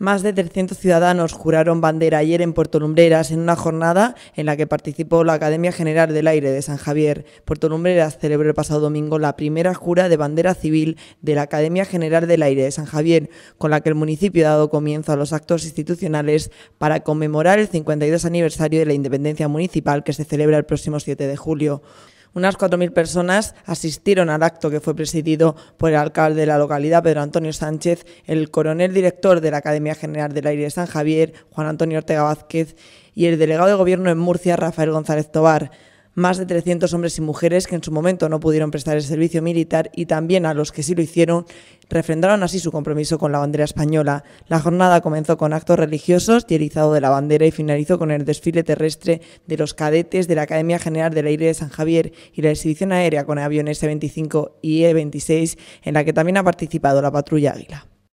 Más de 300 ciudadanos juraron bandera ayer en Puerto Lumbreras en una jornada en la que participó la Academia General del Aire de San Javier. Puerto Lumbreras celebró el pasado domingo la primera jura de bandera civil de la Academia General del Aire de San Javier, con la que el municipio ha dado comienzo a los actos institucionales para conmemorar el 52 aniversario de la independencia municipal que se celebra el próximo 7 de julio. Unas 4.000 personas asistieron al acto que fue presidido por el alcalde de la localidad, Pedro Antonio Sánchez, el coronel director de la Academia General del Aire de San Javier, Juan Antonio Ortega Vázquez, y el delegado de gobierno en Murcia, Rafael González Tobar más de 300 hombres y mujeres que en su momento no pudieron prestar el servicio militar y también a los que sí lo hicieron, refrendaron así su compromiso con la bandera española. La jornada comenzó con actos religiosos y de la bandera y finalizó con el desfile terrestre de los cadetes de la Academia General del Aire de San Javier y la exhibición aérea con aviones E-25 y E-26 en la que también ha participado la patrulla Águila.